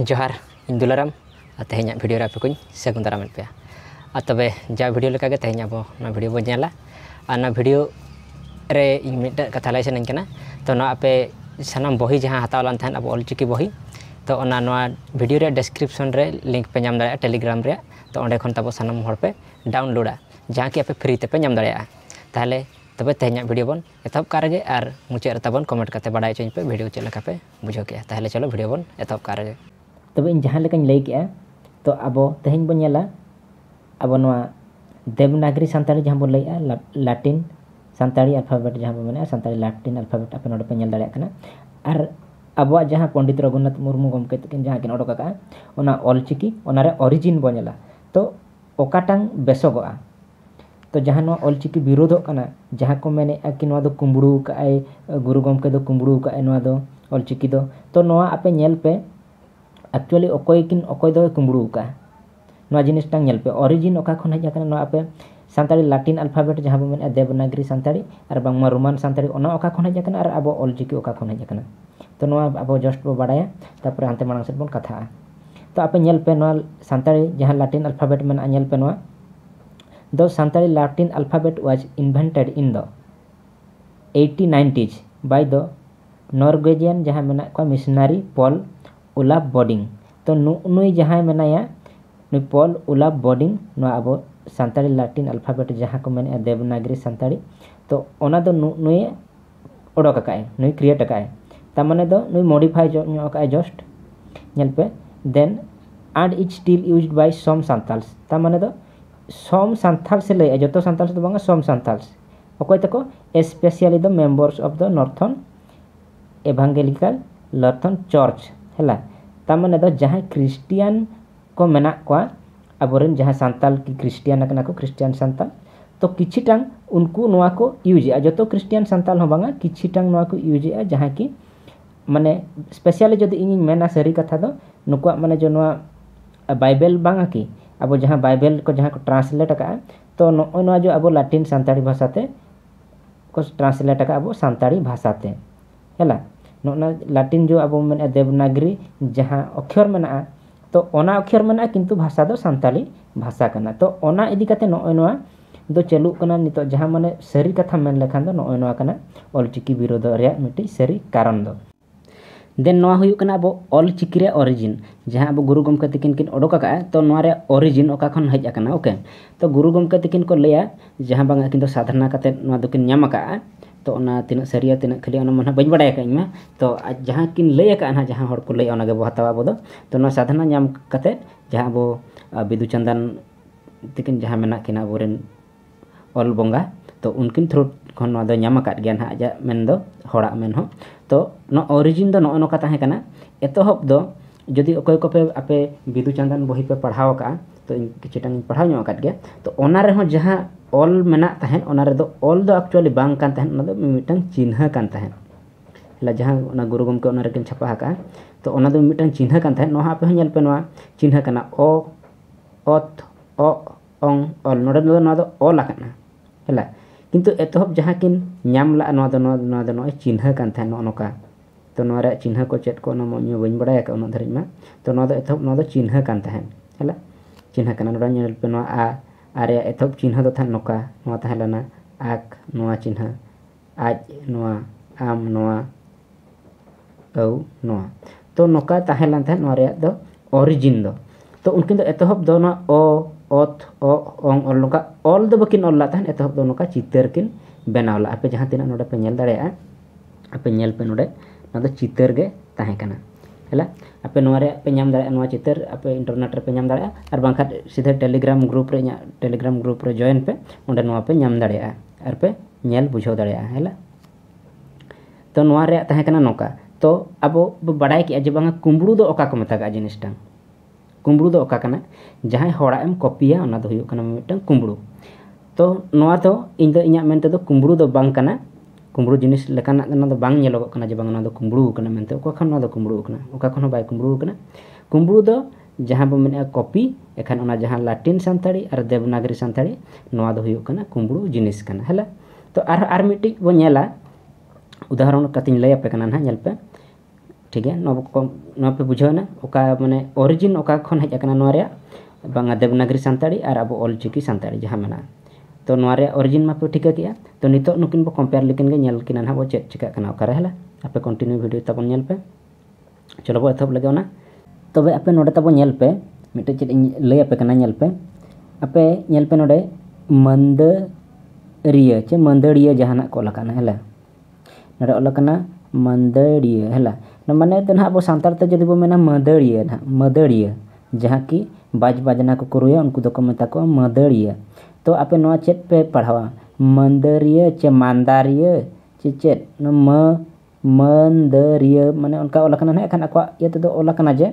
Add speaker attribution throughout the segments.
Speaker 1: जोहार इन दुलाराम तेज भिडियो कोई सगुन दाराम पे तब जा भिडियो तेज अब भिडियो बोला भिडियो मिट्ट कथा लाइ सी तो आपे सामान बही जहाँ हतावलान थे अब अलचिकि बही तो भिडियो डेस्क्रिपन लिंक पे नाम टेलीग्राम तो अब सामान हे डाउनलोडा जहाँ कि आप फ्री तेपे नाम दें तब तेज भिडियो बन एतब कारगे मुचाद रेताबन कमेंट करते बड़ा चुनपे भिडियो चलकर पे बुझे तेल चलो भिडियो बन एतब कारगे तब इन जहाँ लाइ लैके तो अब तेहन बोला अब देवनागरी सानी जहाँ बन लैया लाटिन सानी अलफाबेट जहाँ बोले सानी लाटिन अलफाबेट आप अब जहाँ पंडित रघुनाथ मुरमु गमक जहाँ कि उडोकना अलचिकी ओरिजिन बोला तो अकाटांग बेसोग तो जहाँ अलचिकी विरोधोगना जहाँ को मेने कि कुमड़ू का गुरु गमक कुमड़ू का अलचिकी तो आपे एक्चुअली अकिन अकड़ू का ना जिनपे ओरिजिन अपे सानी लाटिन अल्फाबेट जहाँ बोन देवनागरी सानी और रोमान सानी हजन और अब अलचिकी हजन तो अब जस्ट बड़ा तपर हाते मांग सब कथा तो आपेपे सानी जहाँ लाटिन अल्फाबेट मेलपे दो सानी Latin alphabet was invented in the eighty nineties by the Norwegian जहाँ मिसनारी पल ᱚᱞᱟ ᱵᱳᱰᱤᱝ ᱛᱚ ᱱᱩᱭ ᱡᱟᱦᱟᱸᱭ ᱢᱮᱱᱟᱭᱟ ᱱᱩᱭ ᱯᱚᱞ ᱚᱞᱟ ᱵᱳᱰᱤᱝ ᱱᱚᱣᱟ ᱟᱵᱚ ᱥᱟᱱᱛᱟᱲᱤ ᱞᱟᱴᱤᱱ ᱟᱞᱯᱷᱟᱵᱮᱴ ᱡᱟᱦᱟᱸ ᱠᱚ ᱢᱮᱱᱮᱜᱼᱟ ᱫᱮᱵᱽᱱᱟᱜᱨᱤ ᱥᱟᱱᱛᱟᱲᱤ ᱛᱚ ᱚᱱᱟ ᱫᱚ ᱱᱩᱭ ᱚᱰᱚᱠ ᱟᱠᱟᱜᱼᱟᱭ ᱱᱩᱭ ᱠᱨᱤᱭᱮᱴ ᱟᱠᱟᱜᱼᱟᱭ ᱛᱟᱨᱢᱟᱱᱮ ᱫᱚ ᱱᱩᱭ ᱢᱚᱰᱤᱯᱷᱟᱭ ᱧᱚᱜ ᱟᱠᱟᱜᱼᱟᱭ ᱡᱟᱥᱴ ᱧᱮᱞ ᱯᱮ ᱫᱮᱱ and it's still used by some Santals ᱛᱟ ᱢᱟᱱᱮ ᱫᱚ some Santals ᱞᱟᱹᱭ ᱡᱚᱛᱚ Santals ᱫᱚ ᱵᱟᱝᱟ some Santals ᱚᱠᱚᱭ ᱛᱟᱠᱚ especially the members of the Northern Evangelical Lutheran Church तो तो तो है जहाँ ख्रीटान को मेना अब जहाँ सानताल ख्रीटान को ख्रीटान सानताल तो किटा उनको को यूजा जो तो ख्रीटान सानताल किटा ना को यूजा जहाँ कि माने स्पेशली जो इन मेना सारी कथा तो नुक माने जो ना बैबल बांगा कि अब जहाँ बैबल को जहाँ को ट्रांसलेट अका तो ना जो अब लाटिन सानी भाषा से ट्रांसलेट अका अब भाषा से है ना लाटिन जो अब देवनागरी जहाँ अक्षर मे तो ओना अक्षर मे कि भाषा तो सानी भाषा करना तो ओना इदीकते नोना दो चलू करना नित जहाँ मैंने सारी कथा मन लेखान नोना अलचिकी विरोध मिट्टी सारी कारण दो देन अब अलचिकी ओरिजिन जहाँ अब गुरु गमक तक उडोक तो ओरिजिन अखन हजना ओके तो गुरु गमक तक लिया जहाँ बात साधारण कामक ᱛᱚ ᱚᱱᱟ ᱛᱤᱱᱟᱹᱜ ᱥᱟᱹᱨᱤᱭᱟ ᱛᱤᱱᱟᱹᱜ ᱠᱷᱟᱹᱞᱤ ᱚᱱᱟ ᱢᱟ ᱦᱟᱸᱜ ᱵᱟᱹᱧ ᱵᱟᱰᱟᱭ ᱟᱠᱟᱫ ᱤᱧ ᱢᱟ ᱛᱚ ᱡᱟᱦᱟᱸ ᱠᱤᱱ ᱞᱟᱹᱭ ᱟᱠᱟᱫᱼᱟ ᱦᱟᱸᱜ ᱡᱟᱦᱟᱸ ᱦᱚᱲ ᱠᱚ ᱞᱟᱹᱭᱟ ᱚᱱᱟ ᱜᱮᱵᱚ ᱦᱟᱛᱟᱣᱟ ᱟᱵᱚ ᱫᱚ ᱛᱚ ᱱᱚᱣᱟ ᱥᱟᱫᱷᱱᱟ ᱧᱟᱢ ᱠᱟᱛᱮᱫ ᱡᱟᱦᱟᱸ ᱟᱵᱚ ᱵᱤᱫᱩ ᱪᱟᱸᱫᱟᱱ ᱛᱤᱠᱤᱱ ᱡᱟᱦᱟᱸ ᱢᱮᱱᱟᱜ ᱠᱤᱱᱟ ᱟᱵᱚᱨᱮᱱ ᱚᱞ ᱵᱚᱸᱜᱟ ᱛᱚ ᱩᱱᱠᱤᱱ ᱛᱷᱨᱩ ᱠᱷᱚᱱ ᱱᱚᱣᱟ ᱫᱚ ᱧᱟᱢ ᱟᱠᱟᱫ ᱜᱮᱭᱟ ᱦᱟᱸᱜ ᱟᱡᱟᱜ ᱢᱮᱱᱫᱚ ᱦᱚᱲᱟᱜ ᱢᱮᱱ ᱦᱚᱸ ᱛᱚ ᱱᱚᱣᱟ ᱚᱨᱤᱡᱤᱱ ᱫᱚ ᱱᱚᱜᱼᱚ ᱱᱚᱝᱠᱟ ᱛᱟᱦᱮᱸ ᱠᱟᱱᱟ ᱮᱛᱚᱦᱚᱵ ᱫᱚ जदि अकय आप विदु चंदन बही पे पढ़ाव का तो किचिटा पढ़ावे तो जहाँ ऑल मेहन ऑल एक्चुअली बात चिन्ह जहाँ गुरु गमे छापा का तो मिट्टन चिन्हन आप हेलपे अंग अल नल है कि एतह जहाँ किन लगे नौका तो नवा चिन्ह को चेक को ना बड़ा का तो एथब चिन्ह कान चिन्ह काना पे आ आरे एथब चिन्ह तो था नौका नवा आक चिन्ह आज आम औ तो नौका तहन लन ओरिजिन तो उनकिन दो ना ओ ओथ ओ ओंग और नोका ऑल दो बकिन ऑल ला तहन एथब दो बनावला पे जहां पे नेल ᱱᱚᱣᱟ ᱫᱚ ᱪᱤᱛᱟᱹᱨ ᱜᱮ ᱛᱟᱦᱮᱸ ᱠᱟᱱᱟ ᱦᱮᱞᱟ ᱟᱯᱮ ᱱᱚᱣᱟ ᱨᱮᱭᱟᱜ ᱯᱮ ᱧᱟᱢ ᱫᱟᱲᱮᱭᱟᱜᱼᱟ ᱱᱚᱣᱟ ᱪᱤᱛᱟᱹᱨ ᱟᱯᱮ ᱤᱱᱴᱟᱨᱱᱮᱴ ᱨᱮᱯᱮ ᱧᱟᱢ ᱫᱟᱲᱮᱭᱟᱜᱼᱟ ᱟᱨ ᱵᱟᱝᱠᱷᱟᱱ ᱥᱤᱫᱷᱟᱹ ᱴᱮᱞᱤᱜᱨᱟᱢ ᱜᱨᱩᱯ ᱨᱮ ᱤᱧᱟᱹᱜ ᱴᱮᱞᱤᱜᱨᱟᱢ ᱜᱨᱩᱯ ᱨᱮ ᱡᱚᱭᱮᱱ ᱯᱮ ᱚᱸᱰᱮ ᱱᱚᱣᱟ ᱯᱮ ᱧᱟᱢ ᱫᱟᱲᱮᱭᱟᱜᱼᱟ ᱟᱨ ᱯᱮ ᱧᱮᱞ ᱵᱩᱡᱷᱟᱹᱣ ᱫᱟᱲᱮᱭᱟᱜᱼᱟ ᱦᱮᱞᱟ ᱛᱚ ᱱᱚᱣᱟ ᱨᱮᱭᱟᱜ ᱛᱟᱦᱮᱸ ᱠᱟᱱᱟ ᱱᱚᱝᱠᱟ ᱛᱚ ᱟᱵᱚ ᱵᱟᱰᱟᱭ ᱠᱮᱜᱼᱟ ᱡᱮ ᱵᱟᱝᱟ ᱠᱩᱢᱵᱽᱲᱩ ᱫᱚ ᱚᱠᱟ ᱠᱚ ᱢᱮᱛᱟᱜᱼᱟ ᱡᱤᱱᱤᱥᱴᱟᱝ ᱠᱩᱢᱵᱽᱲᱩ ᱫᱚ ᱚᱠᱟ ᱠᱟᱱᱟ ᱡᱟᱦᱟᱸᱭ ᱦᱚᱲᱟᱜ ᱮᱢ ᱠᱚᱯᱤᱭᱟ ᱚᱱᱟ ᱫᱚ ᱦᱩᱭᱩᱜ ᱠᱟᱱᱟ ᱢᱤᱫᱴᱟᱝ ᱠᱩᱢᱵᱽᱲᱩ ᱛᱚ ᱱᱚᱣᱟ ᱫᱚ ᱤᱧ ᱫᱚ ᱤᱧᱟᱹᱜ ᱢᱮᱱ ᱛᱮᱫᱚ ᱠᱩᱢᱵᱽᱲᱩ ᱫᱚ ᱵᱟᱝ ᱠᱟᱱᱟ ᱠᱩᱢᱵᱽᱲᱩ ᱡᱤᱱᱤᱥ ᱞᱮᱠᱟᱱᱟᱜ ᱚᱱᱟ ᱫᱚ ᱵᱟᱝ ᱧᱮᱞᱚᱜᱚᱜ ᱠᱟᱱᱟ ᱡᱮ ᱵᱟᱝ ᱚᱱᱟ ᱫᱚ ᱠᱩᱢᱵᱽᱲᱩ ᱟᱠᱟᱱᱟ ᱢᱮᱱᱛᱮ ᱚᱠᱟ ᱠᱷᱚᱱ ᱱᱚᱣᱟ ᱫᱚ ᱠᱩᱢᱵᱽᱲᱩ ᱟᱠᱟᱱᱟ ᱚᱠᱟ ᱠᱷᱚᱱ ᱦᱚᱸ ᱵᱟᱭ ᱠᱩᱢᱵᱽᱲᱩ ᱟᱠᱟᱱᱟ ᱠᱩᱢᱵᱽᱲᱩ ᱫᱚ ᱡᱟᱦᱟᱸ ᱵᱚᱱ ᱢᱮᱱᱮᱫᱼᱟ ᱠᱚᱯᱤ ᱮᱠᱷᱟᱱ ᱚᱱᱟ ᱡᱟᱦᱟᱸ ᱞᱟᱴᱤᱱ ᱥᱟᱱᱛᱟᱲᱤ ᱟᱨ ᱫᱮᱵᱽᱱᱟᱜᱚᱨᱤ ᱥᱟᱱᱛᱟᱲᱤ ᱱᱚᱣᱟ ᱫᱚ ᱦᱩᱭᱩᱜ ᱠᱟᱱᱟ ᱠᱩᱢᱵᱽᱲᱩ ᱡᱤᱱᱤᱥ ᱠᱟᱱᱟ ᱦᱮᱞᱟ ᱛᱚ ᱟᱨ ᱟᱨ ᱢᱤᱫᱴᱤᱡ ᱵᱚᱱ ᱧᱮᱞᱟ उदाहरण कतिन लय पे ना नल पे ठीक है ना पे बुझाना ओका माने ओरिजिन ओका खन हज देवनागरी सानताड़ी और अब ऑलचिकी सानताड़ी जहाँ मेरा तो नवा रे ओरिजिन मा पे ठिका किया तो नितो नुकिन बो कम्पेयर लेकिन गे नेल किना ना बो चेक चिका कना ओकरे हला आपे कंटिन्यू भिडियो तब पे चलो बो एथब लगे ओना तबे तो आपे नोडे तब पे मिटे चेद लय आपे कना नेल पे आपे नेल ना मंद रिया चे मंदड़िया जहाँ को लकाना मंदड़िया हला न माने तो ना बो जो तो बो मना मंदड़िया ना मंदड़िया जहाँ कि बाज बाजना को रुए उनको दो तो मता को मंदड़िया ᱛᱚ ᱟᱯᱮ ᱱᱚᱣᱟ ᱪᱮᱫ ᱯᱮ ᱯᱟᱲᱦᱟᱣᱟ ᱢᱟᱹᱱᱫᱟᱹᱨᱤᱭᱟᱹ ᱪᱮ ᱢᱟᱱᱫᱟᱨᱤᱭᱟᱹ ᱪᱮ ᱪᱮᱫ ᱢᱟᱹ ᱢᱟᱹᱱᱫᱟᱹᱨᱤᱭᱟᱹ ᱢᱟᱱᱮ ᱚᱱᱠᱟ ᱚᱞ ᱟᱠᱟᱱᱟ ᱱᱟᱦᱟᱜ ᱠᱷᱟᱱ ᱟᱠᱚᱣᱟᱜ ᱤᱭᱟᱹ ᱛᱮᱫᱚ ᱚᱞ ᱟᱠᱟᱱᱟ ᱡᱮ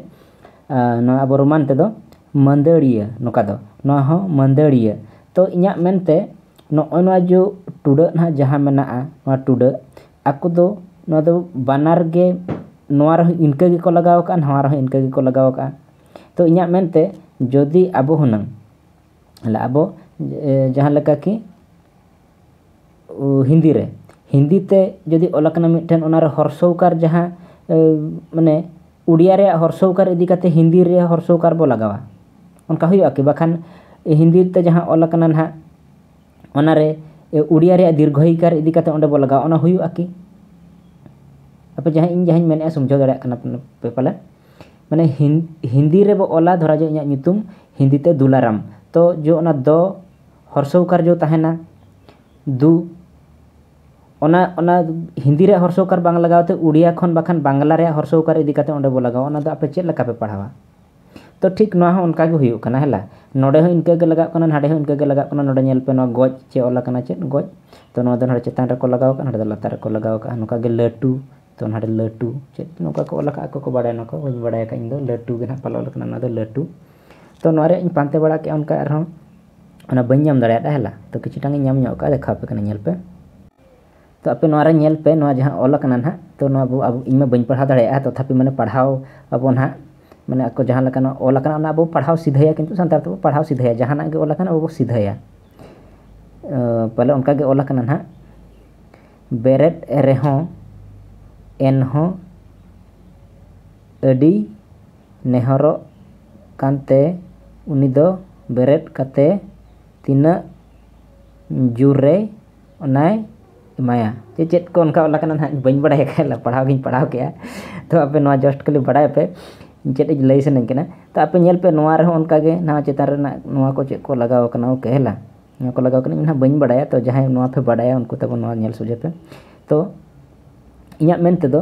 Speaker 1: ᱱᱚᱣᱟ ᱟᱵᱚ ᱨᱳᱢᱟᱱ ᱛᱮᱫᱚ ᱢᱟᱹᱱᱫᱟᱹᱲᱤᱭᱟᱹ ᱱᱚᱝᱠᱟ ᱫᱚ ᱱᱚᱣᱟ ᱦᱚᱸ ᱢᱟᱹᱱᱫᱟᱹᱲᱤᱭᱟᱹ ᱛᱚ ᱤᱧᱟᱹᱜ ᱢᱮᱱᱛᱮ ᱱᱚᱜᱼᱚᱭ ᱱᱚᱣᱟ ᱡᱮ ᱴᱩᱰᱟᱹᱜ ᱱᱟᱦᱟᱜ ᱡᱟᱦᱟᱸ ᱢᱮᱱᱟᱜᱼᱟ ᱱᱚᱣᱟ ᱴᱩᱰᱟᱹᱜ ᱟᱠᱚ ᱫᱚ ᱱᱚᱣᱟ ᱫᱚ ᱵᱟᱱᱟᱨ ᱜᱮ ᱱᱚᱣᱟ ᱨᱮᱦᱚᱸ ᱤᱱᱠᱟᱹ ᱜᱮᱠᱚ ᱞᱟᱜᱟᱣ ᱠᱟᱜᱼᱟ ᱱᱚᱣᱟ ᱨᱮᱦᱚᱸ ᱤᱱᱠᱟᱹ ᱜᱮᱠᱚ ᱞᱟᱜᱟᱣ ᱠᱟᱜᱼᱟ ᱛᱚ ᱤᱧᱟᱹᱜ ᱢᱮᱱᱛᱮ ᱡᱩᱫᱤ ᱟᱵᱚ ᱦᱩᱱᱟᱹᱝ ᱟᱵᱚ ᱡᱟᱦᱟᱸ ᱞᱮᱠᱟ ᱠᱤ ᱦᱤᱱᱫᱤ ᱨᱮ ᱦᱤᱱᱫᱤ ᱛᱮ ᱡᱩᱫᱤ ᱚᱞ ᱟᱠᱟᱱᱟ ᱢᱤᱫᱴᱮᱱ ᱚᱱᱟᱨᱮ ᱦᱚᱨᱥᱚᱣᱠᱟᱨ ᱡᱟᱦᱟᱸ ᱢᱟᱱᱮ ᱩᱲᱤᱭᱟ ᱨᱮᱭᱟᱜ ᱦᱚᱨᱥᱚᱣᱠᱟᱨ ᱤᱫᱤ ᱠᱟᱛᱮ ᱦᱤᱱᱫᱤ ᱨᱮᱭᱟᱜ ᱦᱚᱨᱥᱚᱣᱠᱟᱨ ᱵᱚ ᱞᱟᱜᱟᱣᱟ ᱚᱱᱠᱟ ᱦᱩᱭᱩᱜᱼᱟ ᱠᱤ ᱵᱟᱠᱷᱟᱱ ᱦᱤᱱᱫᱤ ᱛᱮ ᱡᱟᱦᱟᱸ ᱚᱞ ᱟᱠᱟᱱᱟ ᱱᱟᱦᱟᱜ ᱚᱱᱟᱨᱮ ᱩᱲᱤᱭᱟ ᱨᱮᱭᱟᱜ ᱫᱤᱨᱜᱷᱚᱭᱤᱠᱟᱨ ᱤᱫᱤ ᱠᱟᱛᱮ ᱚᱸᱰᱮ ᱵᱚ ᱞᱟᱜᱟᱣᱟ ᱚᱱᱟ ᱦᱩᱭᱩᱜᱼᱟ ᱠᱤ ᱟᱯᱮ ᱡᱟᱦᱟᱸ ᱤᱧ ᱡᱟᱦᱟᱸᱧ ᱢᱮᱱᱮᱜᱼᱟ ᱥᱚᱢᱡᱷᱟᱣ ᱫᱟᱲᱮᱭᱟᱜ ᱠᱟᱱᱟ ᱯᱮ ᱯᱟᱞᱮ ᱢᱟᱱᱮ ᱦᱤᱱᱫᱤ ᱨᱮᱵᱚ ᱚᱞᱟ ᱫᱷᱚᱨᱟ ᱡᱮ ᱤᱧᱟᱹᱜ ᱧᱩᱛᱩᱢ ᱦᱤᱱᱫᱤ ᱛᱮ ᱫᱩᱞᱟᱨᱟᱢ ᱛᱚ ᱡᱚ ᱚᱱᱟ ᱫᱚ ᱦᱚᱨᱥᱚᱣᱠᱟᱨ ᱡᱚ ᱛᱟᱦᱮᱱᱟ ᱫᱩ ᱚᱱᱟ ᱚᱱᱟ ᱦᱤᱱᱫᱤ ᱨᱮᱭᱟᱜ ᱦᱚᱨᱥᱚᱣᱠᱟᱨ ᱵᱟᱝ ᱞᱟᱜᱟᱣᱛᱮ ᱩᱲᱤᱭᱟ ᱠᱷᱚᱱ ᱵᱟᱠᱷᱟᱱ ᱵᱟᱝᱞᱟ ᱨᱮᱭᱟᱜ ᱦᱚᱨᱥᱚᱣᱠᱟᱨ ᱤᱫᱤ ᱠᱟᱛᱮ ᱚᱸᱰᱮ ᱵᱚ ᱞᱟᱜᱟᱣᱟ ᱚᱱᱟ ᱫᱚ ᱟᱯᱮ ᱪᱮᱫ ᱞᱮᱠᱟ ᱯᱮ ᱯᱟᱲᱦᱟᱣᱟ ᱛᱚ ᱴᱷᱤᱠ ᱱᱚᱣᱟ ᱦᱚᱸ ᱚᱱᱠᱟ ᱜᱮ ᱦᱩᱭᱩᱜ ᱠᱟᱱᱟ ᱦᱮᱞᱟ ᱱᱚᱰᱮ ᱦᱚᱸ ᱤᱱᱠᱟᱹ ᱜᱮ ᱞᱟᱜᱟᱜ ᱠᱟᱱᱟ ᱱᱟᱰᱮ ᱦᱚᱸ ᱤᱱᱠᱟᱹ ᱜᱮ ᱞᱟᱜᱟᱜ ᱠᱟᱱᱟ ᱱᱚᱰᱮ ᱧᱮᱞ ᱯᱮ ᱱᱚᱣᱟ ᱜᱚᱡ ᱪᱮ ᱚᱞ ᱠᱟᱱᱟ ᱪᱮᱫ ᱜᱚᱡ ᱛᱚ ᱱᱚᱣᱟ ᱫᱚ ᱱᱚᱰᱮ ᱪᱮᱛᱟᱱ ᱨᱮᱠᱚ ᱞᱟᱜᱟᱣ ᱠᱟᱜᱼᱟ ᱱᱚᱰᱮ ᱫᱚ ᱞᱟᱛᱟᱨ ᱨᱮᱠᱚ ᱞᱟᱜᱟᱣ ᱠᱟᱜᱼᱟ ᱱᱚᱝᱠᱟ ᱜᱮ ᱞᱟᱹᱴᱩ ᱛᱚ ᱱᱚᱰᱮ ᱞᱟᱹᱴᱩ ᱪᱮᱫ ᱱᱚᱝᱠᱟ ᱠᱚ ᱚᱞ ᱠᱟᱜᱼᱟ ᱠᱚ ᱵᱟᱰᱟᱭ ᱱᱚᱝᱠᱟ ᱵᱟᱹᱧ ᱵᱟᱰᱟᱭ ᱠᱟᱜ ᱤᱧ ᱫᱚ ᱞᱟᱹᱴᱩ ᱜᱮ ᱱᱟᱦᱟᱜ ᱯᱟᱞᱮ ᱚᱞ ᱠᱟᱱᱟ ᱱᱚᱣᱟ ᱫᱚ ᱞᱟᱹᱴᱩ ᱛᱚ ᱱᱚᱣᱟ ᱨᱮᱭᱟᱜ ᱤᱧ ᱯᱟᱱᱛᱮ ᱵᱟᱲᱟ ᱠᱮᱜᱼᱟ ᱚᱱᱠᱟ ᱟᱨᱦᱚᱸ बम नाम दाड़ा तो किछुटांग नाम देखा पे तो आप पे जहाँ अलकना ना तो इन बी पढ़ा दाड़ा तथापि मैंने पढ़ाओ अब ना मैंने को जहाँ अलकना अब पढ़ाओ सीधा कि सानतार तब पढ़ाओ सीधा जहाँ ऑलकना अब सीधे पहले उनका के ना बेरेट रहों एनहों अड़ी नेहरों बेरेट कते ᱛᱤᱱᱟᱹᱜ ᱡᱳᱨ ᱨᱮ ᱚᱱᱟᱭ ᱮᱢᱟᱭᱟ ᱪᱮ ᱪᱮᱫ ᱠᱚ ᱚᱱᱠᱟ ᱚᱞ ᱠᱟᱱᱟ ᱱᱟᱦᱟᱜ ᱵᱟᱹᱧ ᱵᱟᱲᱟᱭ ᱠᱟᱜᱼᱟ ᱯᱟᱲᱦᱟᱣ ᱜᱤᱧ ᱯᱟᱲᱦᱟᱣ ᱠᱮᱜᱼᱟ ᱛᱚ ᱟᱯᱮ ᱱᱚᱣᱟ ᱡᱚᱥᱴ ᱠᱷᱟᱹᱞᱤ ᱵᱟᱲᱟᱭ ᱯᱮ ᱪᱮᱫ ᱤᱧ ᱞᱟᱹᱭ ᱥᱟᱱᱟᱧ ᱠᱟᱱᱟ ᱛᱚ ᱟᱯᱮ ᱧᱮᱞ ᱯᱮ ᱱᱚᱣᱟ ᱨᱮᱦᱚᱸ ᱚᱱᱠᱟᱜᱮ ᱱᱟᱣᱟ ᱪᱮᱛᱟᱱ ᱨᱮᱱᱟᱜ ᱱᱚᱣᱟ ᱠᱚ ᱪᱮᱫ ᱠᱚ ᱞᱟᱜᱟᱣ ᱠᱟᱱᱟ ᱚ ᱠᱮᱦᱞᱟ ᱱᱚᱣᱟ ᱠᱚ ᱞᱟᱜᱟᱣ ᱠᱟᱱᱟ ᱤᱧ ᱦᱟᱸᱜ ᱵᱟᱹᱧ ᱵᱟᱲᱟᱭᱟ ᱛᱚ ᱡᱟᱦᱟᱸᱭ ᱱᱚᱣᱟ ᱯᱮ ᱵᱟᱲᱟᱭᱟ ᱩᱱᱠᱩ ᱛᱟᱵᱚ ᱱᱚᱣᱟ ᱧᱮᱞ ᱥᱚᱡᱷᱮ ᱯᱮ ᱛᱚ ᱤᱧᱟᱹᱜ ᱢᱮᱱ ᱛᱮᱫᱚ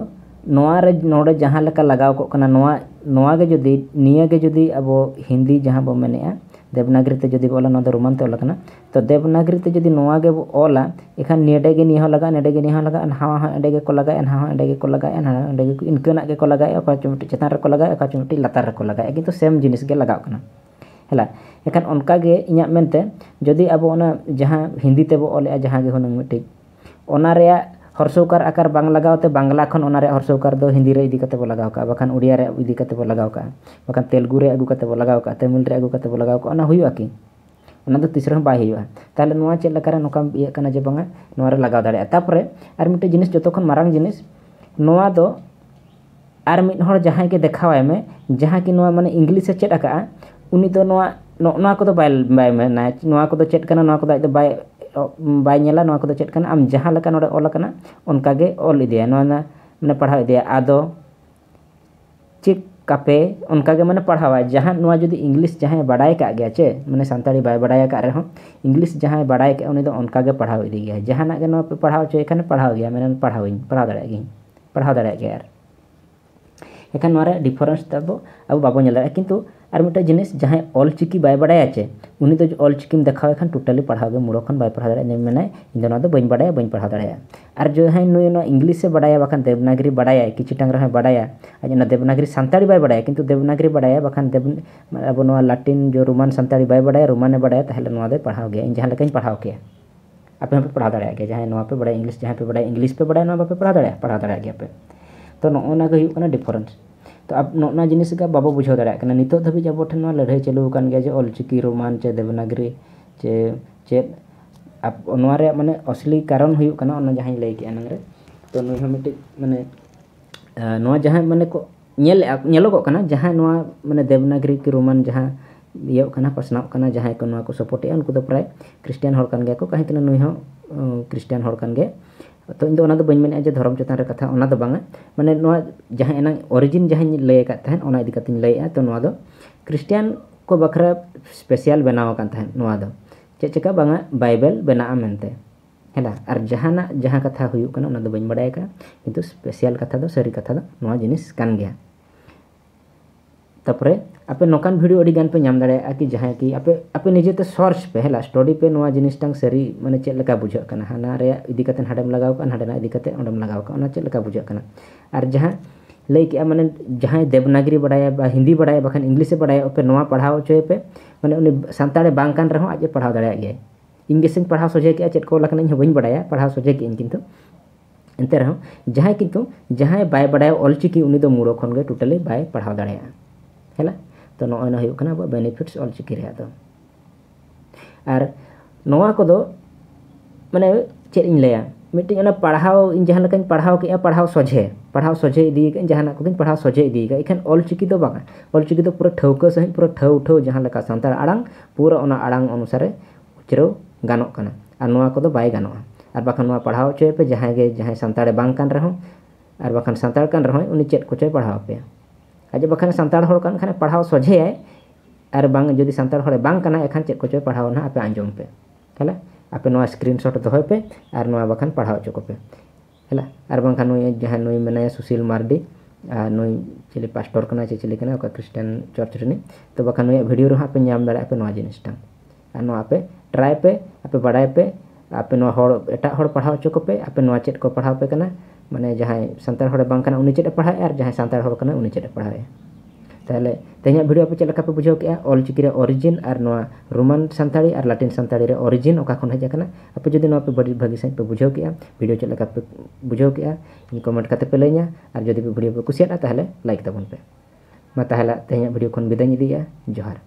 Speaker 1: ᱱᱚᱣᱟ ᱨᱮ ᱱᱚᱰᱮ ᱡᱟᱦᱟᱸ ᱞᱮᱠᱟ ᱞᱟᱜᱟᱣ ᱠᱚᱜ ᱠᱟᱱᱟ ᱱᱚᱣᱟ ᱱᱚᱣᱟ ᱜᱮ ᱡᱩᱫᱤ ᱱᱤᱭᱟᱹ ᱜᱮ ᱡᱩᱫᱤ ᱟᱵᱚ ᱦᱤᱱᱫᱤ ᱡᱟᱦᱟᱸ ᱵᱚ ᱢᱮᱱᱮᱜᱼᱟ ᱫᱮᱵᱽᱱᱟᱜᱨᱤ ᱛᱮ ᱡᱩᱫᱤ ᱵᱚᱱ ᱚᱞᱟ ᱱᱚᱣᱟ ᱫᱚ ᱨᱳᱢᱟᱱ ᱛᱮ ᱚᱞ ᱟᱠᱟᱱᱟ ᱛᱚ ᱫᱮᱵᱽᱱᱟᱜᱨᱤ ᱛᱮ ᱡᱩᱫᱤ ᱱᱚᱣᱟ ᱜᱮᱵᱚ ᱚᱞᱟ ᱮᱱᱠᱷᱟᱱ ᱱᱮᱰᱮ ᱜᱮ ᱱᱤᱭᱟᱹ ᱦᱚᱸ ᱞᱟᱜᱟᱜᱼᱟ ᱱᱮᱰᱮ ᱜᱮ ᱱᱤᱭᱟᱹ ᱦᱚᱸ ᱞᱟᱜᱟᱜᱼᱟ ᱱᱟᱣᱟ ᱦᱚᱸ ᱮᱸᱰᱮ ᱜᱮᱠᱚ ᱞᱟᱜᱟᱭᱟ ᱱᱟᱣᱟ ᱦᱚᱸ ᱮᱸᱰᱮ ᱜᱮᱠᱚ ᱞᱟᱜᱟᱭᱟ ᱱᱟᱣᱟ ᱮᱸᱰᱮ ᱜᱮᱠᱚ ᱤᱱᱠᱟᱹᱱᱟᱜ ᱜᱮᱠᱚ ᱞᱟᱜᱟᱭᱟ ᱚᱠᱟ ᱪᱚ ᱢᱤᱫᱴᱤᱡ ᱪᱮᱛᱟᱱ ᱨᱮᱠᱚ ᱞᱟᱜᱟᱭᱟ ᱚᱠᱟ ᱪᱚ ᱢᱤᱫᱴᱤᱡ ᱞᱟᱛᱟᱨ ᱨᱮᱠᱚ ᱞᱟᱜᱟᱭᱟ ᱠᱤᱱᱛᱩ ᱥᱮᱢ ᱡᱤᱱᱤᱥ ᱜᱮ ᱞᱟᱜᱟᱜ ᱠᱟᱱᱟ हेला एखान उनकागे इन्हें मनते जदि अब जहाँ हिंदी तेब अल जहाँ हुनंग मिट्टी हर्षोकार आकार बांग लगाते बांगला खन हर्षोकार दो हिंदी रे इदी कते बो लगाव का उड़िया रे इदी कते बो लगाव का बखन तेलुगु रे अगु कते बो लगाव का तमिल रे अगु कते बो लगाव का ओना तीसरे हम बाय हुआ ताले नुआ चेक लकारे नुका इया कना जे बांगा नुआ रे लगाव दाड़े आर मिटे जिनिस जतो खन मारांग जिनिस दो आर मिट हर जहां के में जहां की मैं माने इंग्लिश से चेट आका उनी दो नुआ को बाय बाय में ना को चेट कना को बाय बेला चेकना आम जहाँ ओलकान उनके ओल मैंने पढ़ा अद चेकपे उनके मैंने पढ़ावा जहाँ जी इंग्लिस जहाँ बाड़ा का गया चे मैंने सानी बड़ा रहे इंग्लिस जहाँ क्या के उनका पढ़ा जहाँ पे पढ़ा चेखान पढ़ा गया मैं पढ़ाई पढ़ा दागे पढ़ा दागे यार एखान डिफरेंस तब अब बाबन क्यों और मिट्ट जिस जहाँ अलचिकी बड़ा चे उन तो अलचिकीम देखा खान टोटाली पढ़ागे मूलों खान बै पढ़ा दिन मैं इन बी बड़ा बी पढ़ा दाया और जहाँ नई इंग्लिशे बड़ा बखान देवनागरी बड़ा किसी टांगा बड़ा आज देवनागरी सानी बड़ा कि देवनागरी बड़ा बखान देव अब लाटिन जो रोमान सानी बड़ा रोमान बड़ा तेल पढ़ागे जहाँ लेकिन पढ़ाओगे आप पढ़ा दाया इंग्लिश जहाँ पे बड़ा इंग्लिश पे बड़ा बापे पढ़ा दाया पढ़ा दाया पे तो नोना डिफरेंस तो अब नोना जिस बाबो बुझे दाड़ा नित धाज अब लड़ाई चालू जो अलचिकी रोमान चे देवनागरी चे चेत मानने असली कारण होना जहाँ लैक तो नुटी माना जहाँ मैंने को नेलोग देवनागरी की रोमान जहाँ इन पासनावान जहाँ को सपोर्ट उनको तो प्राय क्रिस्टान कहीं तो नुह क्रिस्टान तो इन दोनों बी मेन धर्म चतान कथा तो मैंने जहाँ एना ओरिजिन जहाँ लैक लैया तो ख्रिस्टान को बखरा स्पेशल बनावा चे चिका बा बैबल बनाते है जहाँ जहाँ कथा होना बड़ा कि स्पेशल कथा तो सारी कथा तो जिन गया तपर आपे नौकान भिडियो पे नाम दाड़ा कि जहाँ कि आपे आपे निजेते सर्च पे हेला स्टडी पे ना जिन सरी मैंने चलने बुझे हाँ हाँ लगवा हाँ इतने लगवा चल बुझे और जहाँ लैक मैंने जहाँ देवनागरी बड़ा हिंदी बड़ा बाखान इंग्लिशे बड़ा पे ना पढ़ा चोपे पे मैंने उन सानाड़े बाकान रहे आज पढ़ा दाड़ा गए इंग्लिश पढ़ा सोचे कि चेक को बी बड़ा पढ़ा सोचे कि इनते रहे कि बड़ा ऑलचिकी उन मूड़ों खन टोटाली बै पढ़ा दाड़ा है तो नोना अब बेनिफिट्स अलचिकी और मैंने चेक लिया मिट्टी पढ़ाई जहाँ लेकिन पढ़ाव कि पढ़ाव सोझे पढ़ाव सोझे इन जहाँ को पढ़ाव सोझे इक इखान अलचिकी तो बा अलचिकी तो पूरा ठाक सही पूरा ठाव उठाव जहाँ सानार आड़ पूरा आड़ अनुसारे उचरव गाना को बै गाना पढ़ा चोपे जहाँ सानताड़े बांकान रहे और बाखान सानताड़ान रहे चेक को चो पढ़ापे ᱟᱡ ᱵᱟᱠᱷᱟᱱ ᱥᱟᱱᱛᱟᱲ ᱦᱚᱲ ᱠᱟᱱ ᱠᱷᱟᱱ ᱯᱟᱲᱦᱟᱣ ᱥᱚᱡᱷᱮᱭᱟᱭ ᱟᱨ ᱵᱟᱝ ᱡᱩᱫᱤ ᱥᱟᱱᱛᱟᱲ ᱦᱚᱲ ᱵᱟᱝ ᱠᱟᱱᱟ ᱮᱱᱠᱷᱟᱱ ᱪᱮᱫ ᱠᱚᱪᱚᱭ ᱯᱟᱲᱦᱟᱣ ᱚᱱᱟ ᱟᱯᱮ ᱟᱸᱡᱚᱢ ᱯᱮ ᱦᱮᱞᱟ ᱟᱯᱮ ᱱᱚᱣᱟ ᱥᱠᱨᱤᱱᱥᱚᱴ ᱫᱚᱦᱚᱭ ᱯᱮ ᱟᱨ ᱱᱚᱣᱟ ᱵᱟᱠᱷᱟᱱ ᱯᱟᱲᱦᱟᱣ ᱦᱚᱪᱚ ᱠᱚᱯᱮ ᱦᱮᱞᱟ ᱟᱨ ᱵᱟᱝᱠᱷᱟᱱ ᱱᱩᱭ ᱡᱟᱦᱟᱸ ᱱᱩᱭ ᱢᱮᱱᱟᱭᱟ ᱥᱩᱥᱤᱞ ᱢᱟᱨᱰᱤ ᱟᱨ ᱱᱩᱭ ᱪᱤᱞᱤ ᱯᱟᱥᱴᱚᱨ ᱠᱟᱱᱟ ᱪᱮ ᱪᱤᱞᱤ ᱠᱟᱱᱟ ᱚᱠᱟ ᱠᱨᱤᱥᱴᱟᱱ ᱪᱚᱨᱪ ᱨᱤᱱᱤᱡ ᱛᱚ ᱵᱟᱠᱷᱟᱱ ᱱᱩᱭᱟᱜ ᱵᱷᱤᱰᱤᱭᱳ ᱨᱮᱦᱚᱸ ᱟᱯᱮ ᱧᱟᱢ ᱫᱟᱲᱮᱭᱟᱜᱼᱟ ᱯᱮ ᱱᱚᱣᱟ ᱡᱤᱱᱤᱥᱴᱟ ᱟᱨ ᱱᱚᱣᱟ ᱟᱯᱮ ᱴᱨᱟᱭ ᱯᱮ ᱟᱯᱮ ᱵᱟᱰᱟᱭ ᱯᱮ ᱟᱯᱮ ᱱᱚᱣᱟ ᱦᱚᱲ ᱮᱴᱟᱜ ᱦᱚᱲ ᱯᱟᱲᱦᱟᱣ ᱦᱚᱪᱚ ᱠᱚᱯᱮ ᱟᱯᱮ ᱱᱚᱣᱟ ᱪᱮᱫ ᱠᱚ ᱯᱟᱲᱦᱟᱣ ᱯᱮ ᱠᱟᱱᱟ ᱢᱟᱱᱮ ᱡᱟᱦᱟᱸᱭ ᱥᱟᱱᱛᱟᱲ ᱦᱚᱲ ᱵᱟᱝ ᱠᱟᱱᱟ ᱩᱱᱤ ᱪᱮᱫ ᱮ ᱯᱟᱲᱦᱟᱜᱼᱟ ᱟᱨ ᱡᱟᱦᱟᱸᱭ ᱥᱟᱱᱛᱟᱲ ᱦᱚᱲ ᱠᱟᱱᱟ ᱩᱱᱤ ᱪᱮᱫ ᱮ ᱯᱟᱲᱦᱟᱣᱮᱜᱼᱟ ᱛᱟᱦᱚᱞᱮ ᱛᱮᱦᱮᱧᱟᱜ ᱵᱷᱤᱰᱤᱭᱳ ᱟᱯᱮ ᱪᱮᱫ ᱞᱮᱠᱟ ᱯᱮ ᱵᱩᱡᱷᱟᱹᱣ ᱠᱮᱜᱼᱟ ᱚᱞᱪᱤᱠᱤ ᱨᱮ ᱚᱨᱤᱡᱤᱱ ᱟᱨ ᱱᱚᱣᱟ ᱨᱳᱢᱟᱱ ᱥᱟᱱᱛᱟᱲᱤ ᱟᱨ ᱞᱟᱹᱴᱤᱱ ᱥᱟᱱᱛᱟᱲᱤ ᱨᱮ ᱚᱨᱤᱡᱤᱱ ᱚᱠᱟ ᱠᱷᱚᱱ ᱦᱮᱡ ᱟᱠᱟᱱᱟ ᱟᱯᱮ ᱡᱩᱫᱤ ᱱᱚᱣᱟ ᱯᱮ ᱵᱟᱹᱲᱤᱡ ᱵᱷᱟᱹᱜᱤ ᱥᱟᱺᱦᱤᱡ ᱯᱮ ᱵᱩᱡᱷᱟᱹᱣ ᱠᱮᱜᱼᱟ ᱵᱷᱤᱰᱤᱭᱳ ᱪᱮᱫ ᱞᱮᱠᱟ ᱯᱮ ᱵᱩᱡᱷᱟᱹᱣ ᱠᱮᱜᱼᱟ ᱠᱚᱢᱮᱱᱴ ᱠᱟᱛᱮ ᱯᱮ ᱞᱟᱹᱭᱟᱹᱧᱟ ᱟᱨ ᱡᱩᱫᱤ ᱯᱮ ᱵᱷᱤᱰᱤᱭᱳ ᱯᱮ kusiyaada ᱛᱟᱦᱚᱞᱮ ᱞᱟᱭᱤᱠ ᱛᱟᱵᱚᱱ ᱯᱮ ᱢᱟ ᱛᱟᱦᱚᱞᱮ ᱛᱮᱦᱮᱧᱟᱜ ᱵᱷᱤᱰᱤᱭᱳ ᱠᱷᱚᱱ ᱵᱤᱫᱟᱹᱧ ᱤᱫᱤᱭᱮᱜᱼᱟ ᱡᱚᱦᱟᱨ